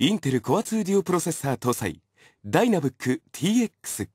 インテルコア2デュオプロセッサー搭載ダイナブック TX